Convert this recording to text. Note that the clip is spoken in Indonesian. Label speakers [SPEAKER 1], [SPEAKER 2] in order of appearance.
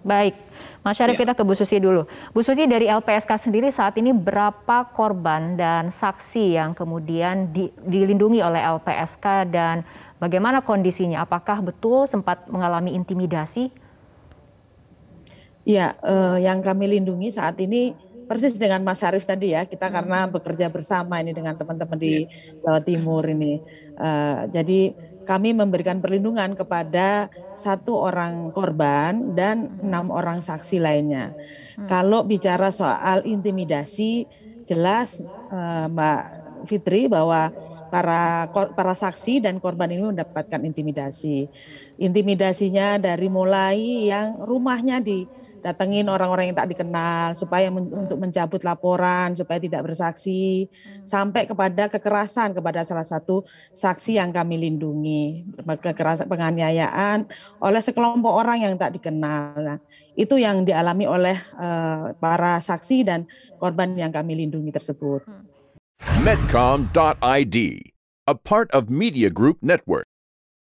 [SPEAKER 1] Baik, Mas Syarif ya. kita ke Bu Susi dulu. Bu Susi dari LPSK sendiri saat ini berapa korban dan saksi yang kemudian di, dilindungi oleh LPSK dan bagaimana kondisinya? Apakah betul
[SPEAKER 2] sempat mengalami intimidasi? Ya, eh, yang kami lindungi saat ini persis dengan Mas Syarif tadi ya, kita hmm. karena bekerja bersama ini dengan teman-teman di iya. Jawa Timur ini. Eh, jadi kami memberikan perlindungan kepada satu orang korban dan enam orang saksi lainnya. Hmm. Kalau bicara soal intimidasi, jelas uh, Mbak Fitri bahwa para para saksi dan korban ini mendapatkan intimidasi. Intimidasinya dari mulai yang rumahnya di datengin orang-orang yang tak dikenal supaya men untuk mencabut laporan supaya tidak bersaksi hmm. sampai kepada kekerasan kepada salah satu saksi yang kami lindungi kekerasan penganiayaan oleh sekelompok orang yang tak dikenal nah, itu yang dialami oleh uh, para saksi dan korban yang kami lindungi tersebut. Hmm.
[SPEAKER 3] Medcom.id, a part of Media Group Network.